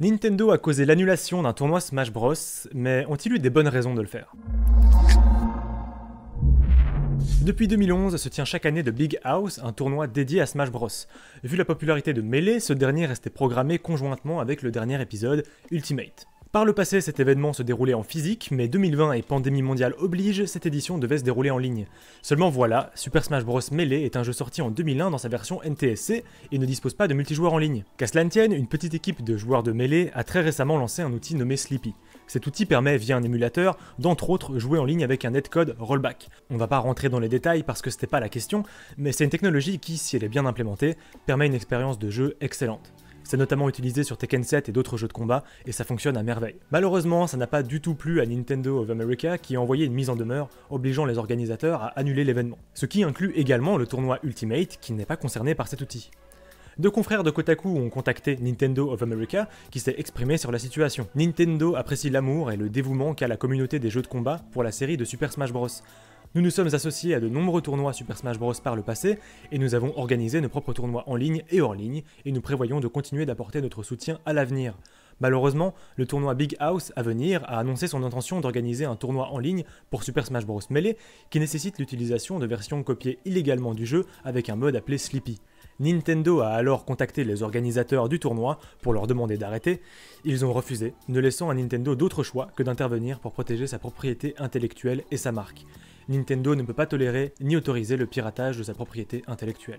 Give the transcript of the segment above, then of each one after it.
Nintendo a causé l'annulation d'un tournoi Smash Bros, mais ont-ils eu des bonnes raisons de le faire depuis 2011 se tient chaque année de Big House un tournoi dédié à Smash Bros. Vu la popularité de Melee, ce dernier restait programmé conjointement avec le dernier épisode Ultimate. Par le passé, cet événement se déroulait en physique, mais 2020 et pandémie mondiale obligent, cette édition devait se dérouler en ligne. Seulement voilà, Super Smash Bros Melee est un jeu sorti en 2001 dans sa version NTSC et ne dispose pas de multijoueur en ligne. Qu'à cela une petite équipe de joueurs de Melee a très récemment lancé un outil nommé Sleepy. Cet outil permet, via un émulateur, d'entre autres jouer en ligne avec un netcode rollback. On va pas rentrer dans les détails parce que c'était pas la question, mais c'est une technologie qui, si elle est bien implémentée, permet une expérience de jeu excellente. C'est notamment utilisé sur Tekken 7 et d'autres jeux de combat, et ça fonctionne à merveille. Malheureusement, ça n'a pas du tout plu à Nintendo of America qui a envoyé une mise en demeure obligeant les organisateurs à annuler l'événement. Ce qui inclut également le tournoi Ultimate qui n'est pas concerné par cet outil. Deux confrères de Kotaku ont contacté Nintendo of America qui s'est exprimé sur la situation. Nintendo apprécie l'amour et le dévouement qu'a la communauté des jeux de combat pour la série de Super Smash Bros. Nous nous sommes associés à de nombreux tournois Super Smash Bros par le passé, et nous avons organisé nos propres tournois en ligne et hors ligne, et nous prévoyons de continuer d'apporter notre soutien à l'avenir. Malheureusement, le tournoi Big House à venir a annoncé son intention d'organiser un tournoi en ligne pour Super Smash Bros Melee qui nécessite l'utilisation de versions copiées illégalement du jeu avec un mode appelé Sleepy. Nintendo a alors contacté les organisateurs du tournoi pour leur demander d'arrêter. Ils ont refusé, ne laissant à Nintendo d'autre choix que d'intervenir pour protéger sa propriété intellectuelle et sa marque. Nintendo ne peut pas tolérer ni autoriser le piratage de sa propriété intellectuelle.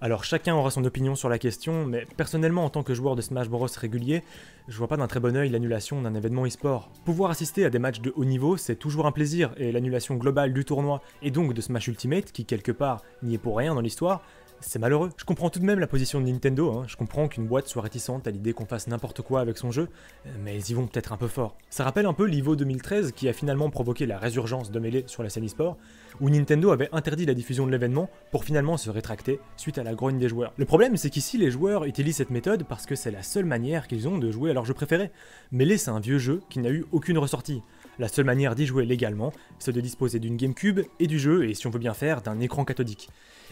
Alors chacun aura son opinion sur la question, mais personnellement en tant que joueur de Smash Bros régulier, je vois pas d'un très bon oeil l'annulation d'un événement e-sport. Pouvoir assister à des matchs de haut niveau, c'est toujours un plaisir, et l'annulation globale du tournoi, et donc de Smash Ultimate, qui quelque part n'y est pour rien dans l'histoire, c'est malheureux. Je comprends tout de même la position de Nintendo, hein. je comprends qu'une boîte soit réticente à l'idée qu'on fasse n'importe quoi avec son jeu, mais ils y vont peut-être un peu fort. Ça rappelle un peu l'Ivo 2013 qui a finalement provoqué la résurgence de Melee sur la scène e-sport, où Nintendo avait interdit la diffusion de l'événement pour finalement se rétracter suite à la grogne des joueurs. Le problème c'est qu'ici les joueurs utilisent cette méthode parce que c'est la seule manière qu'ils ont de jouer à leur jeu préféré. Melee c'est un vieux jeu qui n'a eu aucune ressortie. La seule manière d'y jouer légalement, c'est de disposer d'une GameCube et du jeu, et si on veut bien faire, d'un écran cathodique.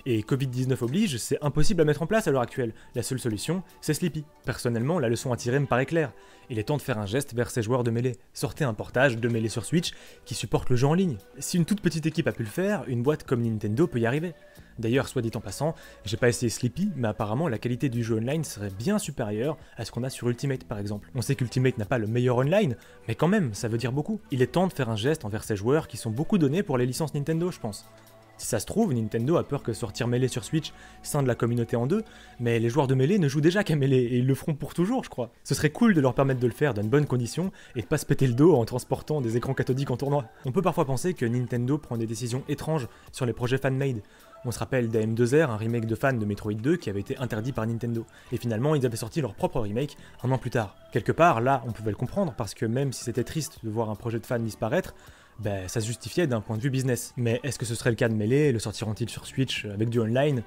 Et Covid-19 oblige, c'est impossible à mettre en place à l'heure actuelle. La seule solution, c'est Sleepy. Personnellement, la leçon à tirer me paraît claire. Il est temps de faire un geste vers ces joueurs de mêlée. Sortez un portage de mêlée sur Switch qui supporte le jeu en ligne. Si une toute petite équipe a pu le faire, une boîte comme Nintendo peut y arriver. D'ailleurs, soit dit en passant, j'ai pas essayé Sleepy, mais apparemment la qualité du jeu online serait bien supérieure à ce qu'on a sur Ultimate par exemple. On sait qu'Ultimate n'a pas le meilleur online, mais quand même, ça veut dire beaucoup. Il est temps de faire un geste envers ces joueurs qui sont beaucoup donnés pour les licences Nintendo, je pense. Si ça se trouve, Nintendo a peur que sortir Melee sur Switch de la communauté en deux, mais les joueurs de Melee ne jouent déjà qu'à Melee et ils le feront pour toujours, je crois. Ce serait cool de leur permettre de le faire dans de bonnes conditions et de pas se péter le dos en transportant des écrans cathodiques en tournoi. On peut parfois penser que Nintendo prend des décisions étranges sur les projets fan-made. On se rappelle d'AM2R, un remake de fan de Metroid 2 qui avait été interdit par Nintendo. Et finalement, ils avaient sorti leur propre remake un an plus tard. Quelque part, là, on pouvait le comprendre parce que même si c'était triste de voir un projet de fan disparaître, ben, ça se justifiait d'un point de vue business. Mais est-ce que ce serait le cas de Melee Le sortiront-ils sur Switch avec du online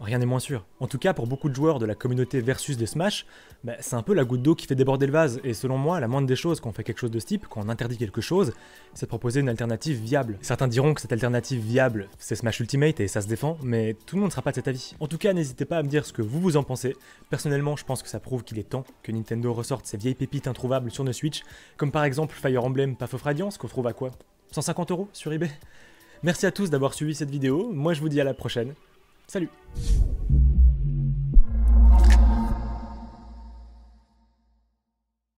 Rien n'est moins sûr. En tout cas, pour beaucoup de joueurs de la communauté versus de Smash, ben, c'est un peu la goutte d'eau qui fait déborder le vase, et selon moi, la moindre des choses qu'on fait quelque chose de ce type, quand on interdit quelque chose, c'est de proposer une alternative viable. Certains diront que cette alternative viable, c'est Smash Ultimate et ça se défend, mais tout le monde ne sera pas de cet avis. En tout cas, n'hésitez pas à me dire ce que vous vous en pensez. Personnellement, je pense que ça prouve qu'il est temps que Nintendo ressorte ses vieilles pépites introuvables sur nos Switch, comme par exemple Fire Emblem Path of Radiance qu'on trouve à quoi 150 euros sur eBay. Merci à tous d'avoir suivi cette vidéo. Moi, je vous dis à la prochaine. Salut